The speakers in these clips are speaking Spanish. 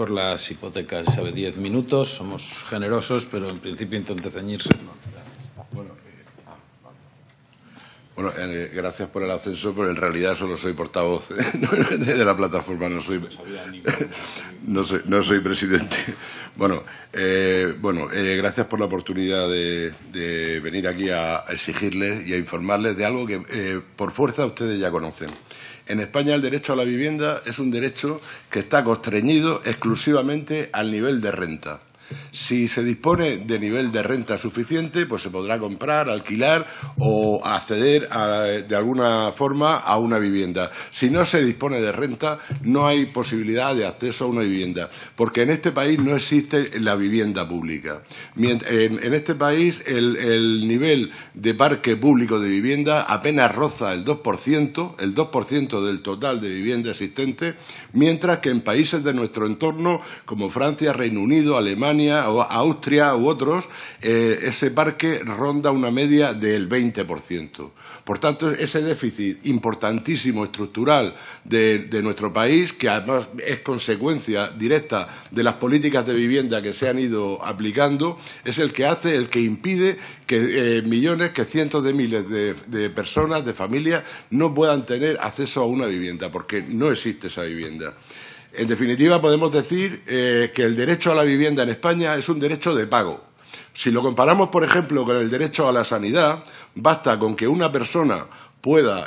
por las hipotecas, sabe, 10 minutos. Somos generosos, pero en principio intente ceñirse. Bueno, eh, bueno, eh, gracias por el ascenso, pero en realidad solo soy portavoz de la plataforma, no soy, no soy, presidente. Bueno, eh, bueno gracias por la oportunidad de, de, venir aquí a exigirles y a informarles de algo que por fuerza ustedes ya conocen. En España el derecho a la vivienda es un derecho que está constreñido exclusivamente al nivel de renta. Si se dispone de nivel de renta suficiente, pues se podrá comprar, alquilar o acceder de alguna forma a una vivienda. Si no se dispone de renta, no hay posibilidad de acceso a una vivienda, porque en este país no existe la vivienda pública. En, este país el, el nivel de parque público de vivienda apenas roza el 2%, el 2% del total de vivienda existente, mientras que en países de nuestro entorno, como Francia, Reino Unido, Alemania, o Austria u otros, eh, ese parque ronda una media del 20%. Por tanto, ese déficit importantísimo estructural de, nuestro país, que además es consecuencia directa de las políticas de vivienda que se han ido aplicando, es el que hace, el que impide que eh, millones, que cientos de miles de personas, de familias, no puedan tener acceso a una vivienda, porque no existe esa vivienda. En definitiva, podemos decir eh, que el derecho a la vivienda en España es un derecho de pago. Si lo comparamos, por ejemplo, con el derecho a la sanidad, basta con que una persona pueda,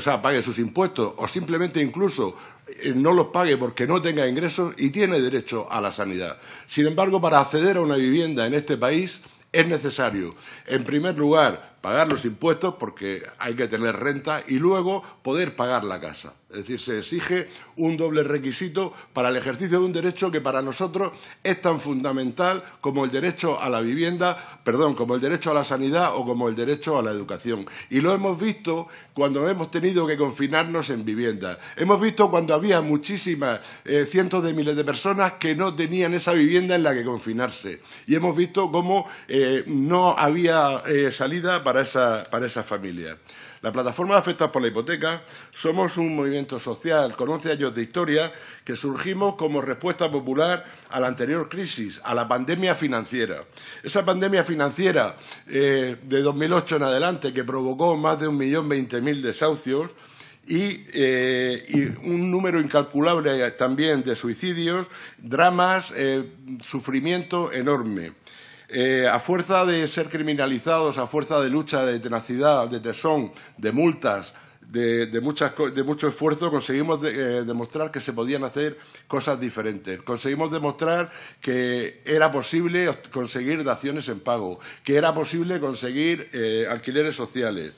sea, pague sus impuestos o simplemente incluso eh, no los pague porque no tenga ingresos y tiene derecho a la sanidad. Sin embargo, para acceder a una vivienda en este país es necesario, en primer lugar, pagar los impuestos porque hay que tener renta y luego poder pagar la casa. Es decir, se exige un doble requisito para el ejercicio de un derecho que para nosotros es tan fundamental como el derecho a la vivienda, perdón, como el derecho a la sanidad o como el derecho a la educación. Y lo hemos visto cuando hemos tenido que confinarnos en viviendas... Hemos visto cuando había muchísimas, eh, cientos de miles de personas que no tenían esa vivienda en la que confinarse. Y hemos visto cómo eh, no había eh, salida para para esa, para esa familia. La plataforma afectada por la hipoteca somos un movimiento social con 11 años de historia que surgimos como respuesta popular a la anterior crisis, a la pandemia financiera. Esa pandemia financiera eh, de 2008 en adelante que provocó más de 1.020.000 desahucios, y, eh, y, un número incalculable también de suicidios, dramas, eh, sufrimiento enorme. Eh, a fuerza de ser criminalizados, a fuerza de lucha, de tenacidad, de tesón, de multas, de, mucho esfuerzo, conseguimos eh, demostrar que se podían hacer cosas diferentes. Conseguimos demostrar que era posible conseguir daciones en pago, que era posible conseguir eh, alquileres sociales.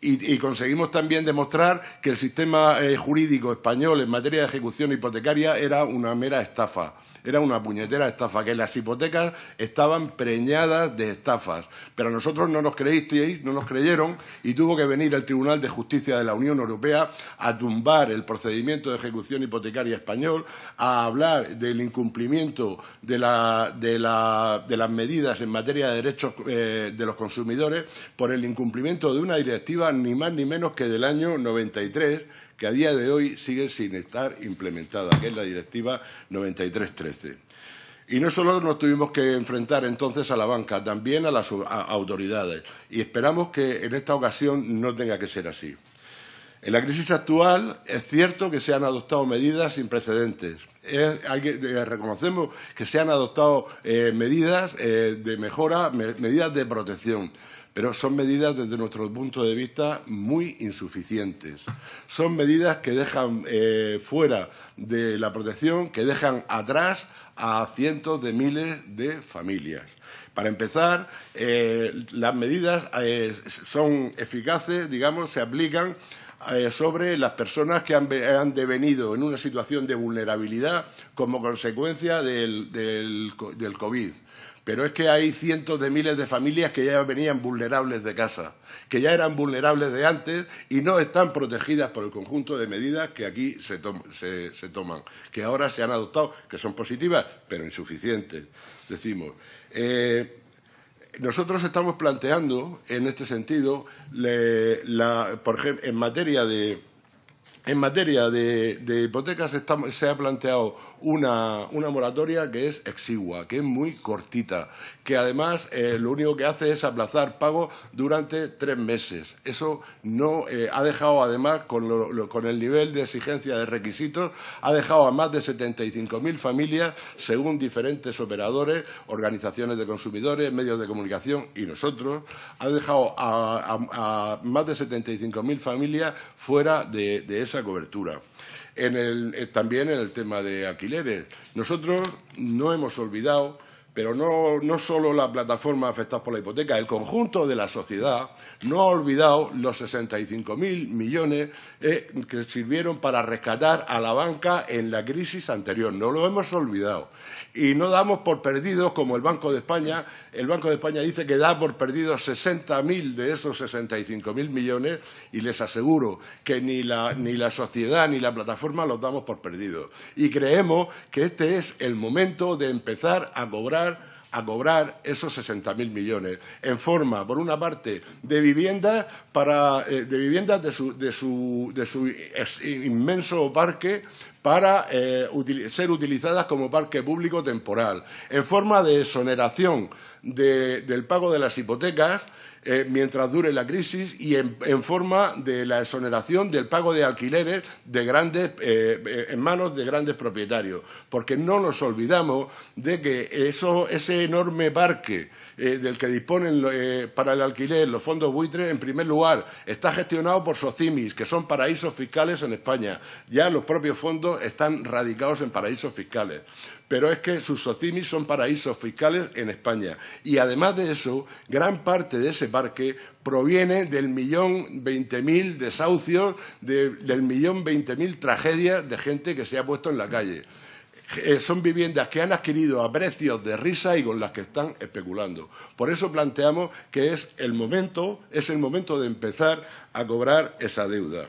Y, conseguimos también demostrar que el sistema jurídico español en materia de ejecución hipotecaria era una mera estafa. Era una puñetera estafa, que las hipotecas estaban preñadas de estafas. Pero nosotros no nos creísteis, no nos creyeron, y tuvo que venir el Tribunal de Justicia de la Unión Europea a tumbar el procedimiento de ejecución hipotecaria español, a hablar del incumplimiento de, las medidas en materia de derechos eh, de los consumidores por el incumplimiento de una directiva ni más ni menos que del año 93 que a día de hoy sigue sin estar implementada, que es la Directiva 9313. Y no solo nos tuvimos que enfrentar entonces a la banca, también a las autoridades. Y esperamos que en esta ocasión no tenga que ser así. En la crisis actual es cierto que se han adoptado medidas sin precedentes. Eh, reconocemos que se han adoptado eh, medidas eh, de mejora, medidas de protección. Pero son medidas, desde nuestro punto de vista, muy insuficientes. Son medidas que dejan eh, fuera de la protección, que dejan atrás a cientos de miles de familias. Para empezar, eh, las medidas eh, son eficaces, digamos, se aplican sobre las personas que han, devenido en una situación de vulnerabilidad como consecuencia del, del COVID. Pero es que hay cientos de miles de familias que ya venían vulnerables de casa, que ya eran vulnerables de antes y no están protegidas por el conjunto de medidas que aquí se, toman, que ahora se han adoptado, que son positivas, pero insuficientes, decimos. Eh, nosotros estamos planteando, en este sentido, por ejemplo, en materia de, en materia de, hipotecas se ha planteado una, moratoria que es exigua, que es muy cortita, que además eh, lo único que hace es aplazar pagos durante tres meses. Eso no eh, ha dejado, además, con, el nivel de exigencia de requisitos, ha dejado a más de 75.000 familias, según diferentes operadores, organizaciones de consumidores, medios de comunicación y nosotros, ha dejado a, más de 75.000 familias fuera de esa cobertura. Eh, también en el tema de alquileres. Nosotros no hemos olvidado pero no, solo la plataforma afectada por la hipoteca, el conjunto de la sociedad no ha olvidado los 65.000 millones eh, que sirvieron para rescatar a la banca en la crisis anterior. No lo hemos olvidado. Y no damos por perdidos, como el Banco de España, el Banco de España dice que da por perdidos 60.000 de esos 65.000 millones y les aseguro que ni la, ni la sociedad ni la plataforma los damos por perdidos. Y creemos que este es el momento de empezar a cobrar a cobrar esos 60.000 millones en forma, por una parte, de viviendas para eh, de viviendas de su, inmenso parque para eh, ser utilizadas como parque público temporal, en forma de exoneración del pago de las hipotecas eh, mientras dure la crisis y en, forma de la exoneración del pago de alquileres de grandes, eh, eh, en manos de grandes propietarios. Porque no nos olvidamos de que ese enorme parque del que disponen para el alquiler los fondos buitres, en primer lugar, está gestionado por SOCIMIS, que son paraísos fiscales en España. Ya los propios fondos están radicados en paraísos fiscales pero es que sus socimis son paraísos fiscales en España. Y además de eso, gran parte de ese parque proviene del millón veinte mil desahucios, del millón veinte mil tragedias de gente que se ha puesto en la calle. Eh, son viviendas que han adquirido a precios de risa y con las que están especulando. Por eso planteamos que es el momento, es el momento de empezar a cobrar esa deuda.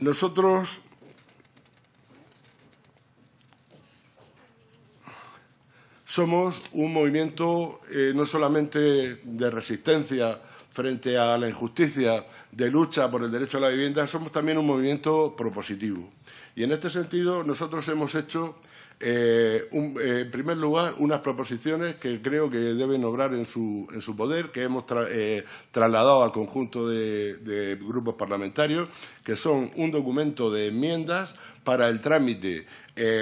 Nosotros somos un movimiento eh, no solamente de resistencia frente a la injusticia, de lucha por el derecho a la vivienda, somos también un movimiento propositivo. Y en este sentido nosotros hemos hecho, eh, eh, en primer lugar, unas proposiciones que creo que deben obrar en su, en su poder, que hemos eh, trasladado al conjunto de, grupos parlamentarios, que son un documento de enmiendas para el trámite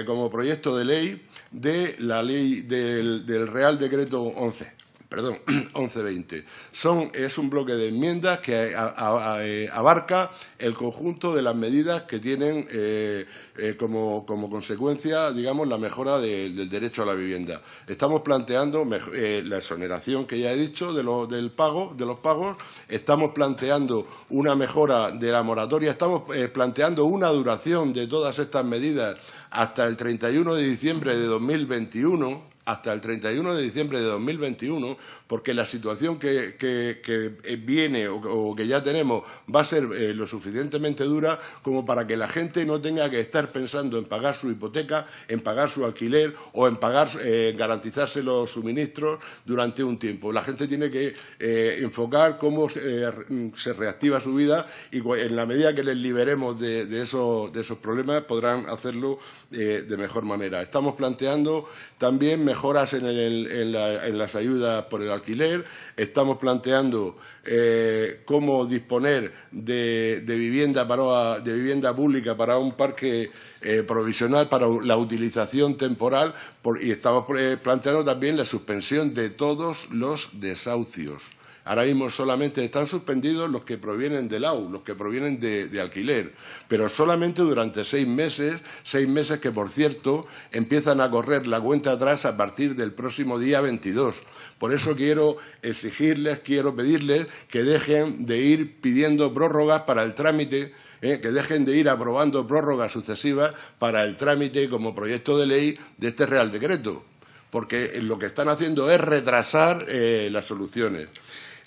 como proyecto de ley de la ley del, del Real Decreto 11 perdón, 11.20. Son, es un bloque de enmiendas que eh, abarca el conjunto de las medidas que tienen eh, eh, como, consecuencia, digamos, la mejora del derecho a la vivienda. Estamos planteando la exoneración que ya he dicho del pago, de los pagos, estamos planteando una mejora de la moratoria, estamos planteando una duración de todas estas medidas hasta el 31 de diciembre de 2021 hasta el 31 de diciembre de 2021 porque la situación que, viene o, que ya tenemos va a ser eh, lo suficientemente dura como para que la gente no tenga que estar pensando en pagar su hipoteca, en pagar su alquiler o en pagar, eh, garantizarse los suministros durante un tiempo. La gente tiene que eh, enfocar cómo eh, se reactiva su vida y en la medida que les liberemos de, esos, problemas podrán hacerlo de mejor manera. Estamos planteando también mejoras en, en las ayudas por el alquiler, estamos planteando eh, cómo disponer de, vivienda para, de vivienda pública para un parque eh, provisional para la utilización temporal y estamos eh, planteando también la suspensión de todos los desahucios. Ahora mismo solamente están suspendidos los que provienen del AU, los que provienen de, alquiler, pero solamente durante seis meses, seis meses que, por cierto, empiezan a correr la cuenta atrás a partir del próximo día 22. Por eso quiero exigirles, quiero pedirles que dejen de ir pidiendo prórrogas para el trámite ¿eh? que dejen de ir aprobando prórrogas sucesivas para el trámite como proyecto de ley de este Real Decreto, porque lo que están haciendo es retrasar eh, las soluciones.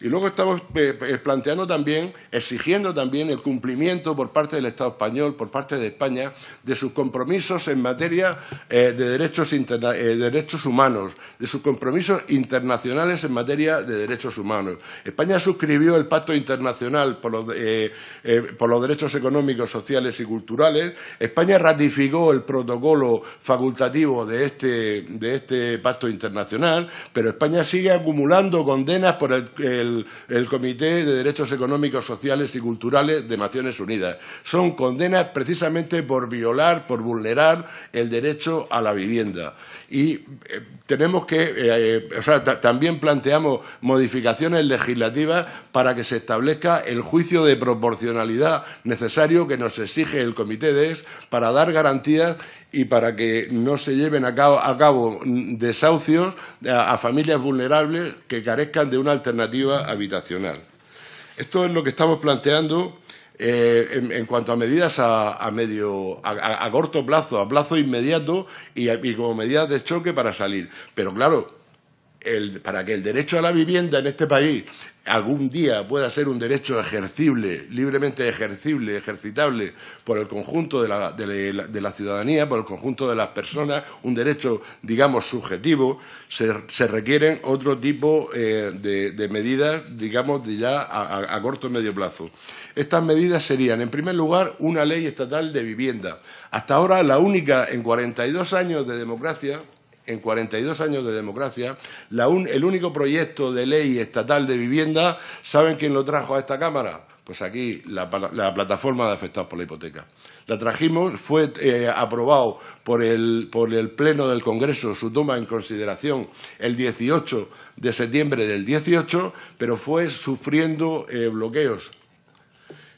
Y luego estamos eh, eh, planteando también, exigiendo también el cumplimiento por parte del Estado español, por parte de España, de sus compromisos en materia eh, de derechos, derechos humanos, de sus compromisos internacionales en materia de derechos humanos. España suscribió el Pacto Internacional por los, Derechos Económicos, Sociales y Culturales. España ratificó el protocolo facultativo de este, de este Pacto Internacional, pero España sigue acumulando condenas por el el, Comité de Derechos Económicos, Sociales y Culturales de Naciones Unidas. Son condenas precisamente por violar, por vulnerar el derecho a la vivienda. Y eh, tenemos que, eh, eh, o sea, también planteamos modificaciones legislativas para que se establezca el juicio de proporcionalidad necesario que nos exige el Comité de Ex para dar garantías y para que no se lleven a cabo, mm, desahucios a familias vulnerables que carezcan de una alternativa habitacional. Esto es lo que estamos planteando eh, en, cuanto a medidas a, medio, a, corto plazo, a plazo inmediato y, y como medidas de choque para salir. Pero claro, para que el derecho a la vivienda en este país algún día pueda ser un derecho ejercible, libremente ejercible, ejercitable por el conjunto de la, ciudadanía, por el conjunto de las personas, un derecho, digamos, subjetivo, se, requieren otro tipo eh, de, medidas, digamos, de ya a, a corto y medio plazo. Estas medidas serían, en primer lugar, una ley estatal de vivienda. Hasta ahora, la única en 42 años de democracia en 42 años de democracia, el único proyecto de ley estatal de vivienda, ¿saben quién lo trajo a esta Cámara? Pues aquí la, plataforma de afectados por la hipoteca. La trajimos, fue eh, aprobado por el, Pleno del Congreso, su toma en consideración el 18 de septiembre del 18, pero fue sufriendo eh, bloqueos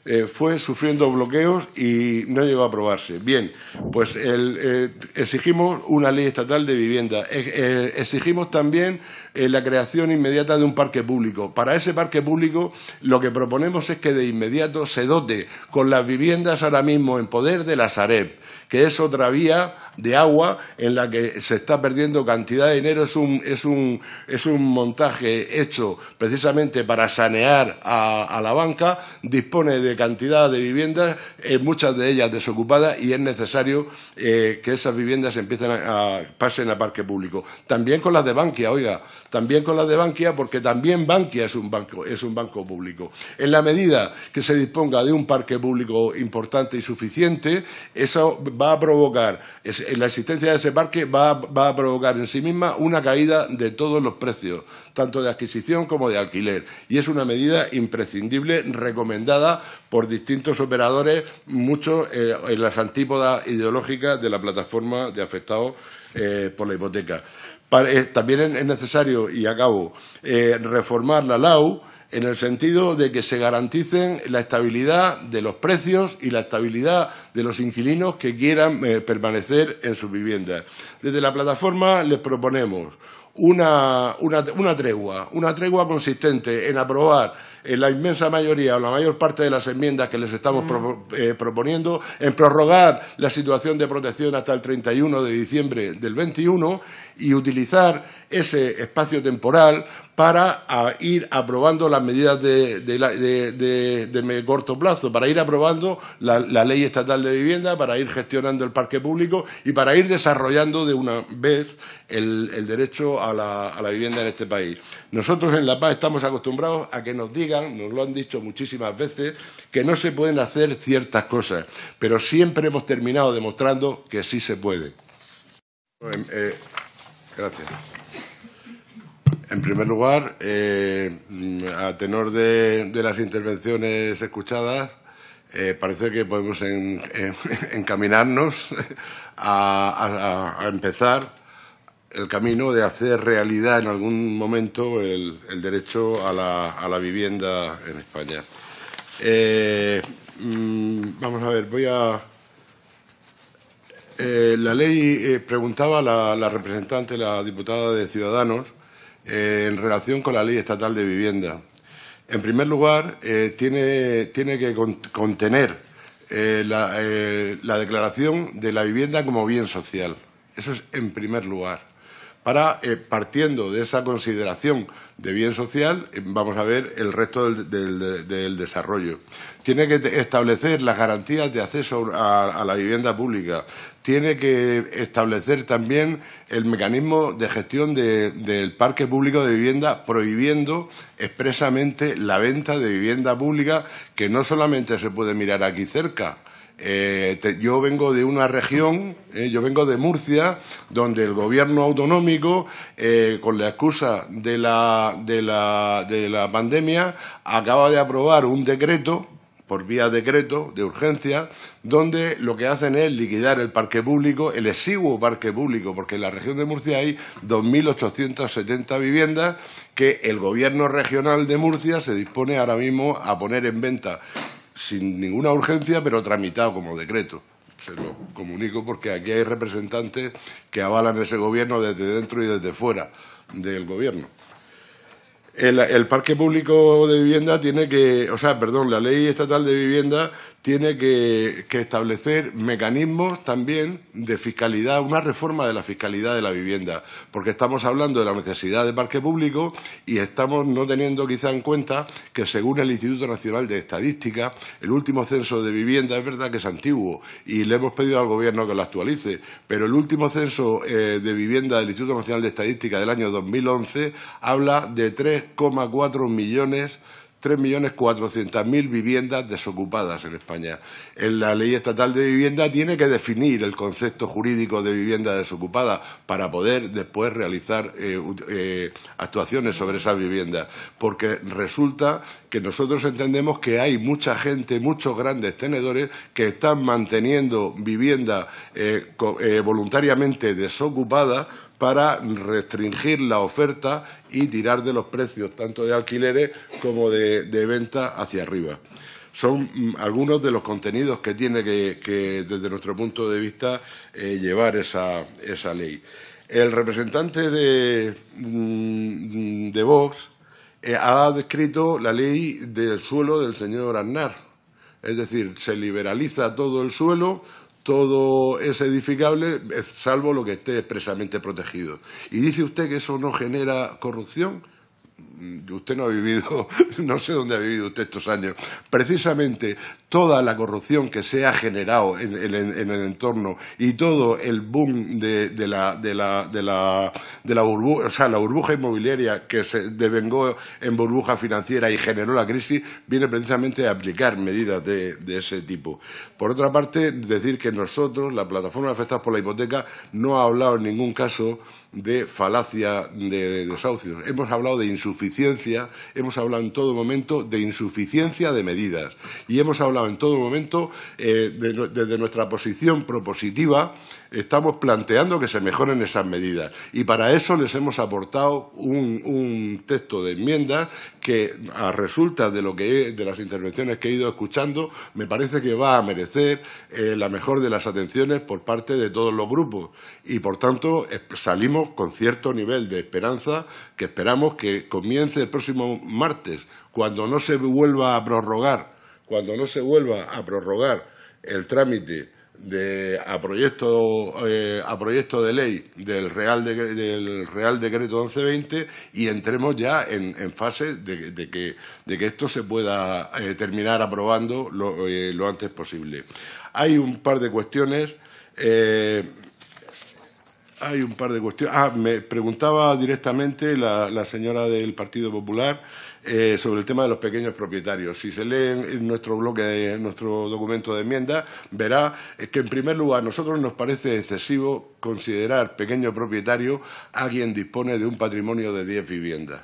eh, fue sufriendo bloqueos y no llegó a aprobarse. Bien, pues eh, exigimos una ley estatal de vivienda. E, eh, exigimos también la creación inmediata de un parque público. Para ese parque público lo que proponemos es que de inmediato se dote con las viviendas ahora mismo en poder de la Sareb, que es otra vía de agua en la que se está perdiendo cantidad de dinero. Es un, es un, es un montaje hecho precisamente para sanear a la banca. Dispone de cantidad de viviendas, eh, muchas de ellas desocupadas, y es necesario eh, que esas viviendas empiecen a, pasar pasen a parque público. También con las de Bankia, oiga, también con las de Bankia, porque también Bankia es un banco, es un banco público. En la medida que se disponga de un parque público importante y suficiente, eso va a provocar, en la existencia de ese parque va, va a provocar en sí misma una caída de todos los precios, tanto de adquisición como de alquiler. Y es una medida imprescindible, recomendada por distintos operadores, mucho eh, en las antípodas ideológicas de la plataforma de afectados eh, por la hipoteca. Eh, también es necesario, y acabo, reformar la LAU en el sentido de que se garanticen la estabilidad de los precios y la estabilidad de los inquilinos que quieran permanecer en sus viviendas. Desde la plataforma les proponemos una, una, una, tregua, una tregua consistente en aprobar eh, la inmensa mayoría o la mayor parte de las enmiendas que les estamos mm. eh, proponiendo, en prorrogar la situación de protección hasta el 31 de diciembre del 21 y utilizar ese espacio temporal para ah, ir aprobando las medidas de, corto plazo, para ir aprobando la, ley estatal de vivienda, para ir gestionando el parque público y para ir desarrollando de una vez el, derecho a la, vivienda en este país. Nosotros en La Paz estamos acostumbrados a que nos digan, nos lo han dicho muchísimas veces, que no se pueden hacer ciertas cosas, pero siempre hemos terminado demostrando que sí se puede. Em, eh, Gracias. En primer lugar, eh, a tenor de, las intervenciones escuchadas, eh, parece que podemos encaminarnos a, empezar el camino de hacer realidad en algún momento el, derecho a la, vivienda en España. Eh, mm, vamos a ver, voy a eh, la ley eh, preguntaba la, la, representante, la diputada de Ciudadanos, eh, en relación con la ley estatal de vivienda. En primer lugar, tiene, que contener la declaración de la vivienda como bien social. Eso es en primer lugar para, eh, partiendo de esa consideración de bien social, eh, vamos a ver el resto del, desarrollo. Tiene que establecer las garantías de acceso a, la vivienda pública. Tiene que establecer también el mecanismo de gestión del parque público de vivienda, prohibiendo expresamente la venta de vivienda pública, que no solamente se puede mirar aquí cerca, eh, yo vengo de una región, eh, yo vengo de Murcia, donde el gobierno autonómico, eh, con la excusa de la, de, la, de la pandemia, acaba de aprobar un decreto por vía decreto de urgencia, donde lo que hacen es liquidar el parque público, el exiguo parque público, porque en la región de Murcia hay 2.870 viviendas que el gobierno regional de Murcia se dispone ahora mismo a poner en venta sin ninguna urgencia, pero tramitado como decreto. Se lo comunico porque aquí hay representantes que avalan ese gobierno desde dentro y desde fuera del gobierno. El, parque público de vivienda tiene que, o sea, perdón, la ley estatal de vivienda tiene que, establecer mecanismos también de fiscalidad, una reforma de la fiscalidad de la vivienda, porque estamos hablando de la necesidad de parque público y estamos no teniendo quizá en cuenta que según el Instituto Nacional de Estadística, el último censo de vivienda es verdad que es antiguo y le hemos pedido al Gobierno que lo actualice, pero el último censo eh, de vivienda del Instituto Nacional de Estadística del año 2011 habla de 3,4 millones de 3.400.000 viviendas desocupadas en España. En la ley estatal de vivienda tiene que definir el concepto jurídico de vivienda desocupada para poder después realizar eh, eh, actuaciones sobre esas viviendas. Porque resulta que nosotros entendemos que hay mucha gente, muchos grandes tenedores que están manteniendo vivienda eh, voluntariamente desocupada para restringir la oferta y tirar de los precios tanto de alquileres como de, de venta hacia arriba. Son mm, algunos de los contenidos que tiene que, desde nuestro punto de vista, eh, llevar esa, esa ley. El representante de, mm, de Vox eh, ha descrito la ley del suelo del señor Aznar. Es decir, se liberaliza todo el suelo, todo es edificable, salvo lo que esté expresamente protegido. ¿Y dice usted que eso no genera corrupción? Mm, usted no ha vivido, no sé dónde ha vivido usted estos años, precisamente toda la corrupción que se ha generado en, el entorno y todo el boom de, la, de la, burbuja, la burbuja inmobiliaria que se devengó en burbuja financiera y generó la crisis, viene precisamente a aplicar medidas de, ese tipo. Por otra parte, decir que nosotros, la plataforma afectada por la hipoteca, no ha hablado en ningún caso de falacia de, de desahucios. Hemos hablado de insuficiencia hemos hablado en todo momento de insuficiencia de medidas y hemos hablado en todo momento, eh, desde nuestra posición propositiva, estamos planteando que se mejoren esas medidas y para eso les hemos aportado un, texto de enmienda... que a resultas de, lo que de las intervenciones que he ido escuchando me parece que va a merecer eh, la mejor de las atenciones por parte de todos los grupos y por tanto salimos con cierto nivel de esperanza que esperamos que comience el próximo martes, cuando no se vuelva a prorrogar, cuando no se vuelva a prorrogar el trámite de, a, proyecto, eh, a proyecto de ley del Real, del Real Decreto 1120 y entremos ya en, fase de, que, de que esto se pueda eh, terminar aprobando eh, lo, antes posible. Hay un par de cuestiones. Hay un par de cuestiones. Ah, me preguntaba directamente la, señora del Partido Popular eh, sobre el tema de los pequeños propietarios. Si se lee en nuestro bloque, nuestro documento de enmienda, verá eh, que en primer lugar a nosotros nos parece excesivo considerar pequeño propietario a quien dispone de un patrimonio de 10 viviendas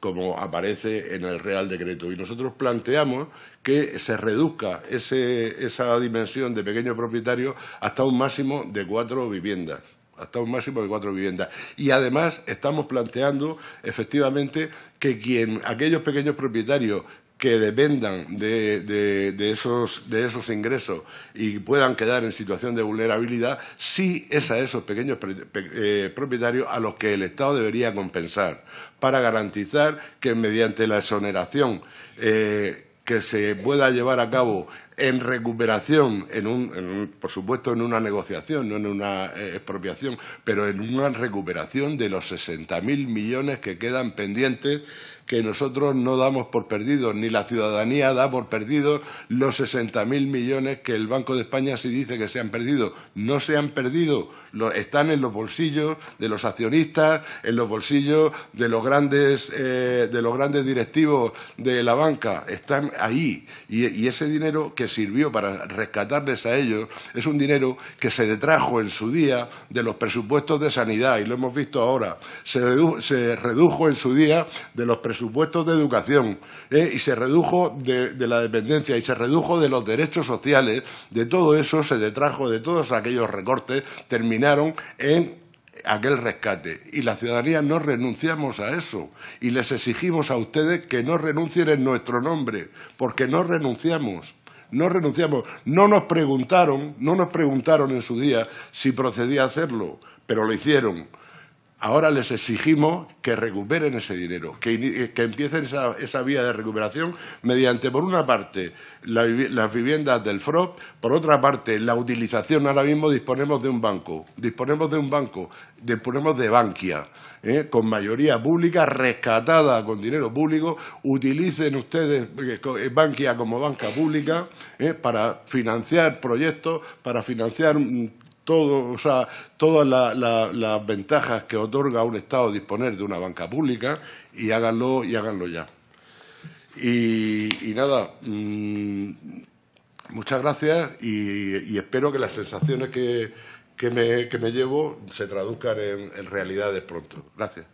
como aparece en el Real Decreto. Y nosotros planteamos que se reduzca esa dimensión de pequeño propietario hasta un máximo de cuatro viviendas hasta un máximo de cuatro viviendas. Y además estamos planteando efectivamente que aquellos pequeños propietarios que dependan de, esos, de esos ingresos y puedan quedar en situación de vulnerabilidad, sí es a esos pequeños eh, propietarios a los que el Estado debería compensar para garantizar que mediante la exoneración eh, que se pueda llevar a cabo en recuperación, por supuesto en una negociación, no en una eh, expropiación, pero en una recuperación de los 60.000 millones que quedan pendientes que nosotros no damos por perdidos, ni la ciudadanía da por perdidos los 60.000 millones que el Banco de España sí dice que se han perdido. No se han perdido, están en los bolsillos de los accionistas, en los bolsillos de los grandes, eh, de los grandes directivos de la banca, están ahí. Y, ese dinero que sirvió para rescatarles a ellos es un dinero que se detrajo en su día de los presupuestos de sanidad, y lo hemos visto ahora. Se, se redujo en su día de los presupuestos presupuestos de educación ¿eh? y se redujo de, de, la dependencia y se redujo de los derechos sociales, de todo eso se detrajo, de todos aquellos recortes, terminaron en aquel rescate. Y la ciudadanía no renunciamos a eso y les exigimos a ustedes que no renuncien en nuestro nombre, porque no renunciamos no renunciamos. No nos preguntaron, no nos preguntaron en su día si procedía a hacerlo, pero lo hicieron. Ahora les exigimos que recuperen ese dinero, que, empiecen esa, vía de recuperación mediante, por una parte, las viviendas del FROP, por otra parte, la utilización. Ahora mismo disponemos de un banco, disponemos de un banco, disponemos de Bankia, ¿eh? con mayoría pública, rescatada con dinero público. Utilicen ustedes eh, eh, Bankia como banca pública para financiar proyectos, para financiar todo, o sea, todas las ventajas que otorga un Estado disponer de una banca pública y háganlo, y háganlo ya. Y, nada, mm, muchas gracias y, espero que las sensaciones que, que, me, que me, llevo se traduzcan en, en realidades pronto. Gracias.